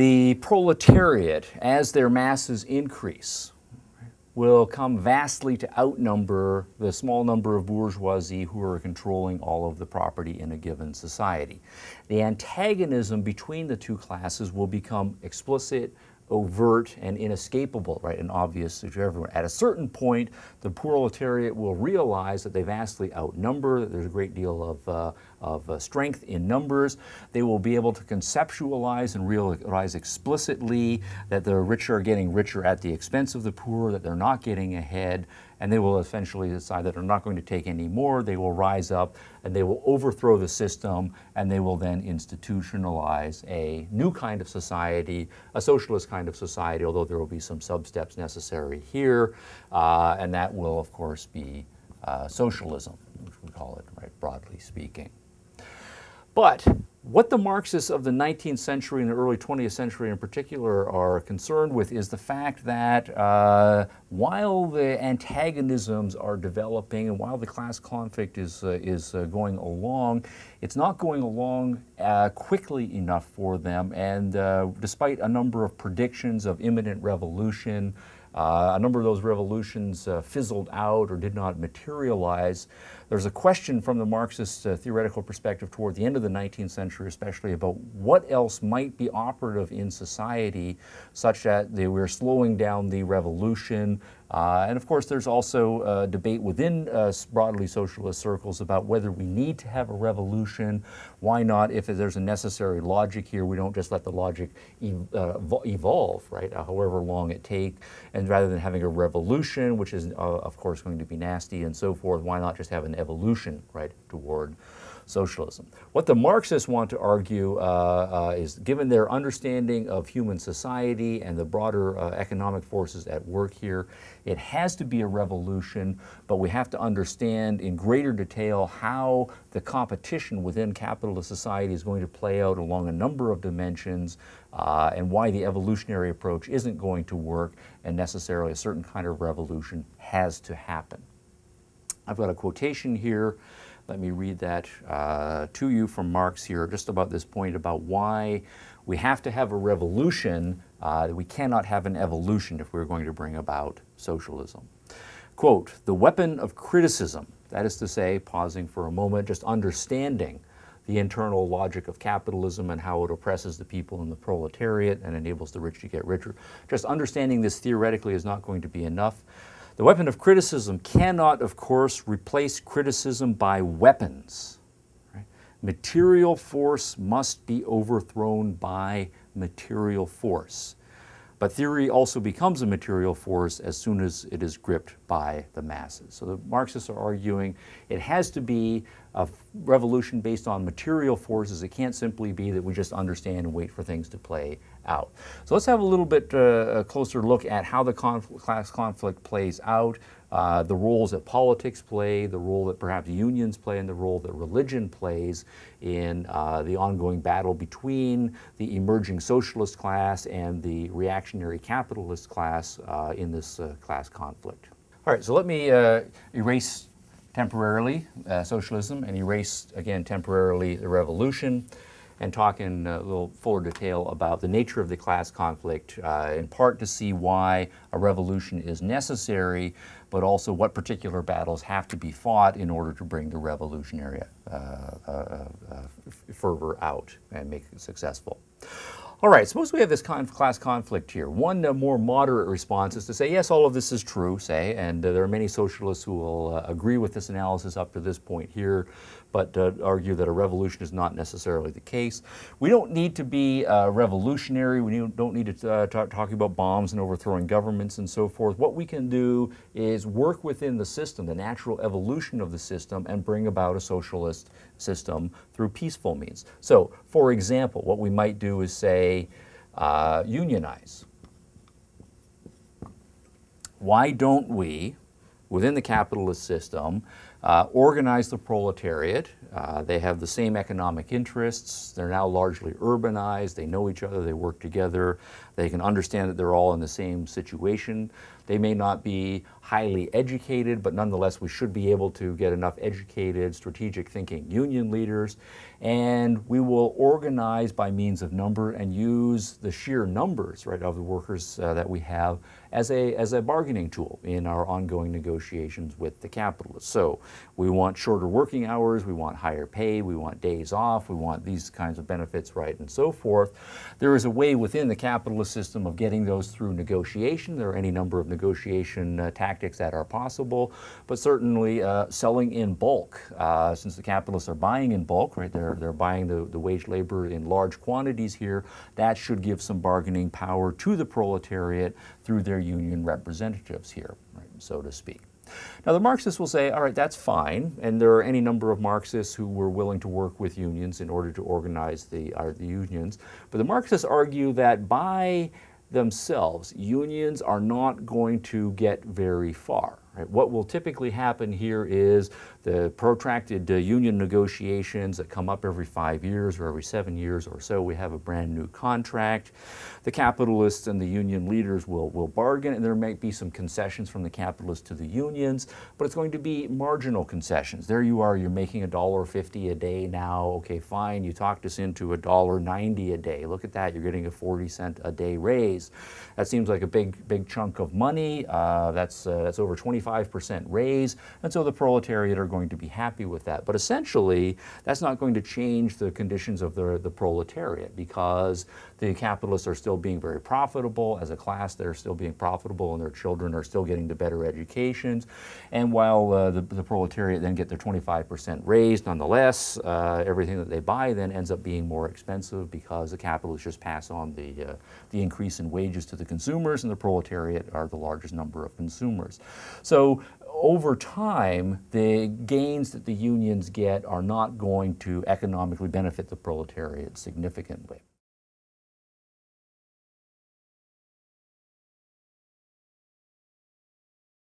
The proletariat, as their masses increase, will come vastly to outnumber the small number of bourgeoisie who are controlling all of the property in a given society. The antagonism between the two classes will become explicit, overt and inescapable, right, and obvious to everyone. At a certain point, the proletariat will realize that they vastly outnumber, that there's a great deal of, uh, of uh, strength in numbers. They will be able to conceptualize and realize explicitly that the rich are getting richer at the expense of the poor, that they're not getting ahead, and they will essentially decide that they're not going to take any more. They will rise up and they will overthrow the system, and they will then institutionalize a new kind of society, a socialist kind of society, although there will be some sub-steps necessary here, uh, and that will, of course, be uh, socialism, which we call it, right, broadly speaking. But what the Marxists of the 19th century and the early 20th century in particular are concerned with is the fact that uh, while the antagonisms are developing and while the class conflict is, uh, is uh, going along, it's not going along uh, quickly enough for them. And uh, despite a number of predictions of imminent revolution, uh, a number of those revolutions uh, fizzled out or did not materialize. There's a question from the Marxist uh, theoretical perspective toward the end of the 19th century, especially about what else might be operative in society such that they were slowing down the revolution uh, and of course, there's also uh, debate within uh, broadly socialist circles about whether we need to have a revolution. Why not? If there's a necessary logic here, we don't just let the logic ev uh, evolve, right? Uh, however long it take, and rather than having a revolution, which is uh, of course going to be nasty and so forth, why not just have an evolution, right, toward socialism. What the Marxists want to argue uh, uh, is given their understanding of human society and the broader uh, economic forces at work here, it has to be a revolution, but we have to understand in greater detail how the competition within capitalist society is going to play out along a number of dimensions uh, and why the evolutionary approach isn't going to work and necessarily a certain kind of revolution has to happen. I've got a quotation here let me read that uh, to you from Marx here, just about this point about why we have to have a revolution. Uh, we cannot have an evolution if we're going to bring about socialism. Quote, the weapon of criticism, that is to say, pausing for a moment, just understanding the internal logic of capitalism and how it oppresses the people and the proletariat and enables the rich to get richer. Just understanding this theoretically is not going to be enough. The weapon of criticism cannot, of course, replace criticism by weapons. Right? Material force must be overthrown by material force. But theory also becomes a material force as soon as it is gripped by the masses. So the Marxists are arguing it has to be a revolution based on material forces. It can't simply be that we just understand and wait for things to play out. So let's have a little bit uh, closer look at how the conf class conflict plays out uh, the roles that politics play, the role that perhaps unions play, and the role that religion plays in uh, the ongoing battle between the emerging socialist class and the reactionary capitalist class uh, in this uh, class conflict. All right, so let me uh, erase temporarily uh, socialism and erase again temporarily the revolution and talk in a little fuller detail about the nature of the class conflict, uh, in part to see why a revolution is necessary, but also what particular battles have to be fought in order to bring the revolutionary uh, uh, uh, uh fervor out and make it successful. All right, suppose we have this class conflict here. One uh, more moderate response is to say, yes, all of this is true, say, and uh, there are many socialists who will uh, agree with this analysis up to this point here, but uh, argue that a revolution is not necessarily the case. We don't need to be uh, revolutionary. We don't need to uh, talk about bombs and overthrowing governments and so forth. What we can do is work within the system, the natural evolution of the system, and bring about a socialist system through peaceful means. So, for example, what we might do is say, they uh, unionize. Why don't we, within the capitalist system, uh, organize the proletariat? Uh, they have the same economic interests. They're now largely urbanized. They know each other. They work together. They can understand that they're all in the same situation. They may not be highly educated, but nonetheless, we should be able to get enough educated, strategic thinking union leaders. And we will organize by means of number and use the sheer numbers right, of the workers uh, that we have as a, as a bargaining tool in our ongoing negotiations with the capitalists. So we want shorter working hours, we want higher pay, we want days off, we want these kinds of benefits, right, and so forth. There is a way within the capitalist system of getting those through negotiation. There are any number of negotiation uh, tactics that are possible, but certainly uh, selling in bulk. Uh, since the capitalists are buying in bulk, right, they're, they're buying the, the wage labor in large quantities here, that should give some bargaining power to the proletariat through their union representatives here, right, so to speak. Now, the Marxists will say, all right, that's fine, and there are any number of Marxists who were willing to work with unions in order to organize the, uh, the unions. But the Marxists argue that by themselves, unions are not going to get very far. Right. What will typically happen here is the protracted uh, union negotiations that come up every five years or every seven years or so. We have a brand new contract. The capitalists and the union leaders will, will bargain, and there might be some concessions from the capitalists to the unions, but it's going to be marginal concessions. There you are, you're making a dollar fifty a day now. Okay, fine, you talked us into a dollar ninety a day. Look at that, you're getting a forty cent a day raise. That seems like a big, big chunk of money. Uh, that's uh, that's over twenty 25% raise, and so the proletariat are going to be happy with that. But essentially, that's not going to change the conditions of the, the proletariat because the capitalists are still being very profitable. As a class, they're still being profitable, and their children are still getting the better educations. And while uh, the, the, proletariat then get their 25% raise, nonetheless, uh, everything that they buy then ends up being more expensive because the capitalists just pass on the, uh, the increase in wages to the consumers, and the proletariat are the largest number of consumers. So over time, the gains that the unions get are not going to economically benefit the proletariat significantly.